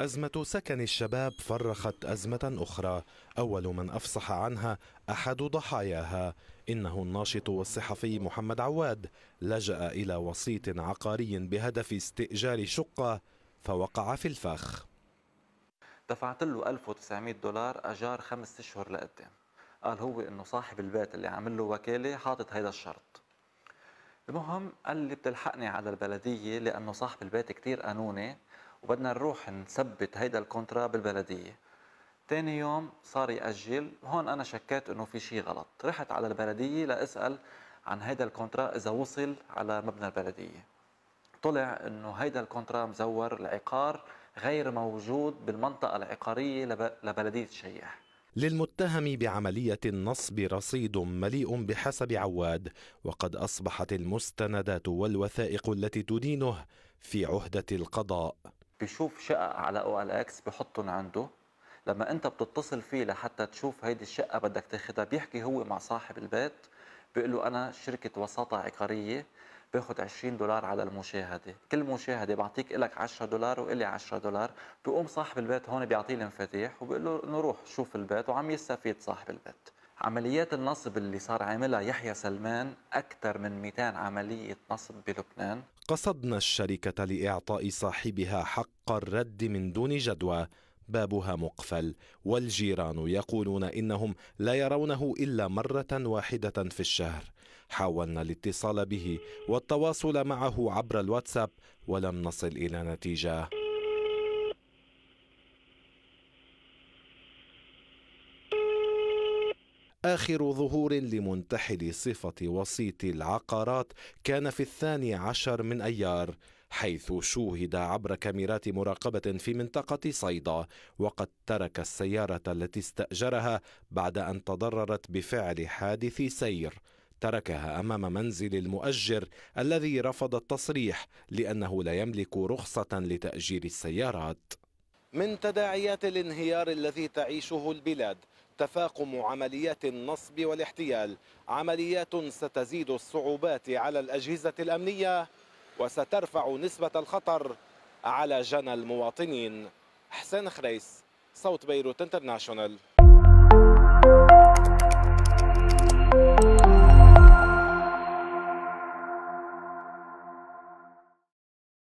أزمة سكن الشباب فرخت أزمة أخرى أول من أفصح عنها أحد ضحاياها إنه الناشط والصحفي محمد عواد لجأ إلى وسيط عقاري بهدف استئجار شقة فوقع في الفخ دفعت له 1900 دولار أجار خمس أشهر لقدام قال هو إنه صاحب البيت اللي عامل له وكالة حاطط هيدا الشرط المهم قال لي بتلحقني على البلدية لأنه صاحب البيت كتير قانوني وبدنا نروح نثبت هيدا الكونترا بالبلدية تاني يوم صار يأجل هون أنا شكيت أنه في شيء غلط رحت على البلدية لأسأل عن هيدا الكونترا إذا وصل على مبنى البلدية طلع أنه هيدا الكونترا مزور العقار غير موجود بالمنطقة العقارية لبلدية شيح للمتهم بعملية النصب رصيد مليء بحسب عواد وقد أصبحت المستندات والوثائق التي تدينه في عهدة القضاء بشوف شقق على او ال اكس بحطهم عنده لما انت بتتصل فيه لحتى تشوف هيدي الشقه بدك تاخذها بيحكي هو مع صاحب البيت بيقول له انا شركه وساطه عقاريه باخذ 20 دولار على المشاهده، كل مشاهده بعطيك لك 10 دولار والي 10 دولار، بقوم صاحب البيت هون بيعطيه المفاتيح وبقول له انه روح شوف البيت وعم يستفيد صاحب البيت. عمليات النصب اللي صار عاملها يحيى سلمان أكثر من 200 عملية نصب بلبنان قصدنا الشركة لإعطاء صاحبها حق الرد من دون جدوى بابها مقفل والجيران يقولون انهم لا يرونه الا مره واحده في الشهر حاولنا الاتصال به والتواصل معه عبر الواتساب ولم نصل الى نتيجه آخر ظهور لمنتحل صفة وسيط العقارات كان في الثاني عشر من أيار حيث شوهد عبر كاميرات مراقبة في منطقة صيدا وقد ترك السيارة التي استأجرها بعد أن تضررت بفعل حادث سير تركها امام منزل المؤجر الذي رفض التصريح لانه لا يملك رخصه لتاجير السيارات من تداعيات الانهيار الذي تعيشه البلاد تفاقم عمليات النصب والاحتيال عمليات ستزيد الصعوبات على الأجهزة الأمنية وسترفع نسبة الخطر على جنى المواطنين حسين خريس صوت بيروت انترناشونال